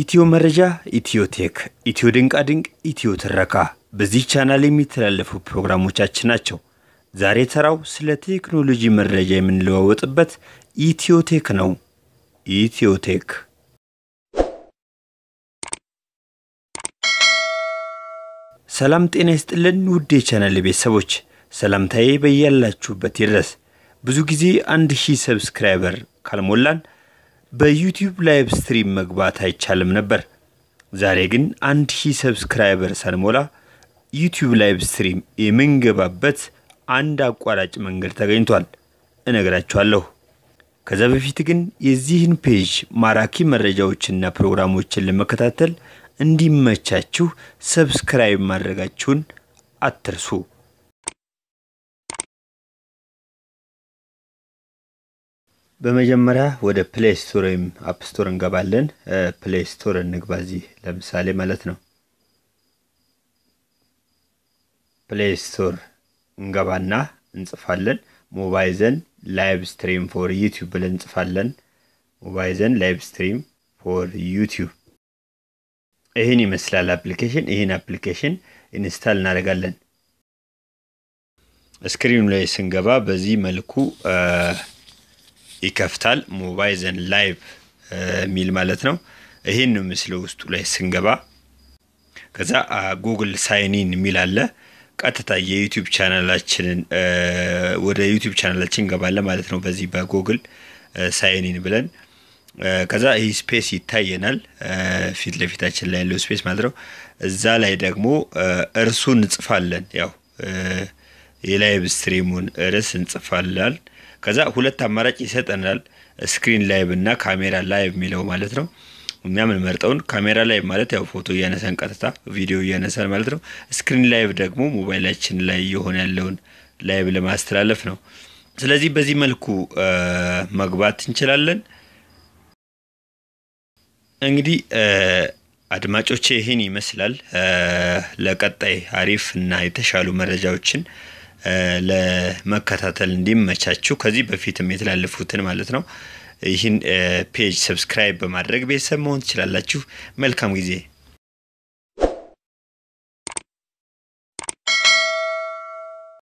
ኢትዮ መረጃ፣ ኢትዮ ቴክ፣ ኢትዮ ድንቃ ድንቅ፣ ኢትዮ ትረካ በዚህ ቻናል የሚተላለፉ ፕሮግራሞቻችን ናቸው። ዛሬ ተራው ስለ ቴክኖሎጂ መረጃ የምንለዋወጥበት ኢትዮ ቴክ ነው። ኢትዮ ቴክ ሰላም ጤና ይስጥልን ውድ የቻናል ቤተሰቦች፣ ሰላምታዬ በያላችሁበት ይድረስ። ብዙ ጊዜ አንድ ሺህ ሰብስክራይበር ካልሞላን በዩቲዩብ ላይቭ ስትሪም መግባት አይቻልም ነበር። ዛሬ ግን አንድ ሺህ ሰብስክራይበር ሳንሞላ ዩቲዩብ ላይቭ ስትሪም የምንገባበት አንድ አቋራጭ መንገድ ተገኝቷል፣ እነግራችኋለሁ። ከዛ በፊት ግን የዚህን ፔጅ ማራኪ መረጃዎችና ፕሮግራሞችን ለመከታተል እንዲመቻችሁ ሰብስክራይብ ማድረጋችሁን አትርሱ። በመጀመሪያ ወደ ፕሌይ ስቶር ወይም አፕ ስቶር እንገባለን። ፕሌይ ስቶር እንግባ እዚህ ለምሳሌ ማለት ነው። ፕሌይ ስቶር እንገባና እንጽፋለን። ሞባይዘን ላይቭ ስትሪም ፎር ዩቲዩብ ብለን እንጽፋለን። ሞባይዘን ላይቭ ስትሪም ፎር ዩቲዩብ ይህን ይመስላል አፕሊኬሽን። ይህን አፕሊኬሽን ኢንስታል እናደርጋለን። ስክሪኑ ላይ ስንገባ በዚህ መልኩ ይከፍታል። ሞባይል ዘን ላይቭ የሚል ማለት ነው። ይህን ምስል ውስጡ ላይ ስንገባ ከዛ ጉግል ሳይኒን የሚል አለ። ቀጥታ የዩቲዩብ ቻናላችንን ወደ ዩቲዩብ ቻናላችን እንገባለን ማለት ነው። በዚህ በጉግል ሳይኒን ብለን ከዛ ይህ ስፔስ ይታየናል ፊት ለፊታችን ላይ ያለው ስፔስ ማለት ነው። እዛ ላይ ደግሞ እርሱ እንጽፋለን ያው የላይቭ ስትሪሙን ርዕስ እንጽፋላል። ከዛ ሁለት አማራጭ ይሰጠናል። ስክሪን ላይቭ እና ካሜራ ላይቭ የሚለው ማለት ነው። እኛ መርጠውን ካሜራ ላይቭ ማለት ያው ፎቶ እያነሳን ቀጥታ ቪዲዮ እያነሳን ማለት ነው። ስክሪን ላይቭ ደግሞ ሞባይላችን ላይ የሆነ ያለውን ላይቭ ለማስተላለፍ ነው። ስለዚህ በዚህ መልኩ መግባት እንችላለን። እንግዲህ አድማጮቼ ይህን ይመስላል። ለቀጣይ አሪፍ እና የተሻሉ መረጃዎችን ለመከታተል እንዲመቻችሁ ከዚህ በፊትም የተላለፉትን ማለት ነው ይህን ፔጅ ሰብስክራይብ በማድረግ ቤተሰብ መሆን ትችላላችሁ። መልካም ጊዜ